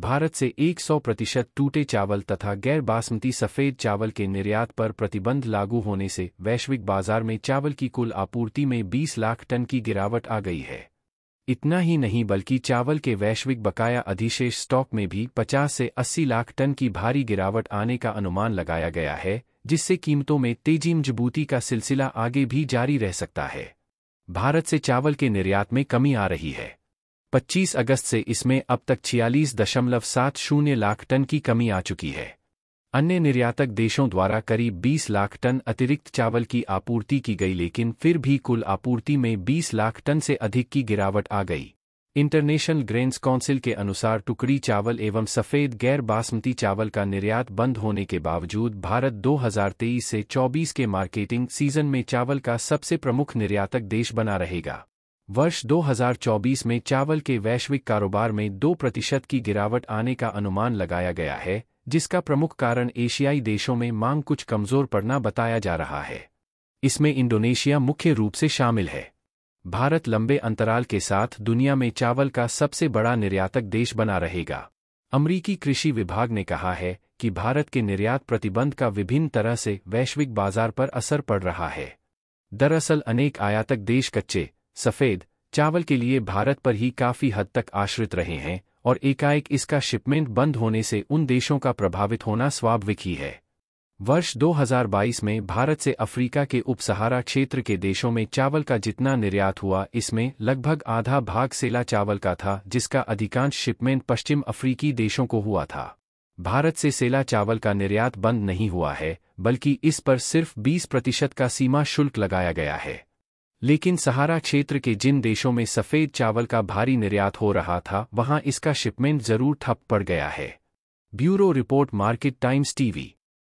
भारत से 100 प्रतिशत टूटे चावल तथा गैर बासमती सफ़ेद चावल के निर्यात पर प्रतिबंध लागू होने से वैश्विक बाजार में चावल की कुल आपूर्ति में 20 लाख टन की गिरावट आ गई है इतना ही नहीं बल्कि चावल के वैश्विक बकाया अधिशेष स्टॉक में भी 50 से 80 लाख टन की भारी गिरावट आने का अनुमान लगाया गया है जिससे कीमतों में तेजी मजबूती का सिलसिला आगे भी जारी रह सकता है भारत से चावल के निर्यात में कमी आ रही है 25 अगस्त से इसमें अब तक छियालीस दशमलव सात शून्य लाख टन की कमी आ चुकी है अन्य निर्यातक देशों द्वारा करीब 20 लाख टन अतिरिक्त चावल की आपूर्ति की गई लेकिन फिर भी कुल आपूर्ति में 20 लाख टन से अधिक की गिरावट आ गई इंटरनेशनल ग्रेन्स काउंसिल के अनुसार टुकड़ी चावल एवं सफ़ेद गैर बासमती चावल का निर्यात बंद होने के बावजूद भारत 2023 से 24 के मार्केटिंग सीजन में चावल का सबसे प्रमुख निर्यातक देश बना रहेगा वर्ष 2024 में चावल के वैश्विक कारोबार में दो प्रतिशत की गिरावट आने का अनुमान लगाया गया है जिसका प्रमुख कारण एशियाई देशों में मांग कुछ कमजोर पड़ना बताया जा रहा है इसमें इंडोनेशिया मुख्य रूप से शामिल है भारत लंबे अंतराल के साथ दुनिया में चावल का सबसे बड़ा निर्यातक देश बना रहेगा अमरीकी कृषि विभाग ने कहा है कि भारत के निर्यात प्रतिबंध का विभिन्न तरह से वैश्विक बाजार पर असर पड़ रहा है दरअसल अनेक आयातक देश कच्चे सफ़ेद चावल के लिए भारत पर ही काफ़ी हद तक आश्रित रहे हैं और एकाएक इसका शिपमेंट बंद होने से उन देशों का प्रभावित होना स्वाभाविक ही है वर्ष 2022 में भारत से अफ्रीका के उपसहारा क्षेत्र के देशों में चावल का जितना निर्यात हुआ इसमें लगभग आधा भाग सेला चावल का था जिसका अधिकांश शिपमेंट पश्चिम अफ्रीकी देशों को हुआ था भारत से सेला चावल का निर्यात बंद नहीं हुआ है बल्कि इस पर सिर्फ 20 प्रतिशत का सीमा शुल्क लगाया गया है लेकिन सहारा क्षेत्र के जिन देशों में सफ़ेद चावल का भारी निर्यात हो रहा था वहां इसका शिपमेंट जरूर ठप पड़ गया है bureau report market times TV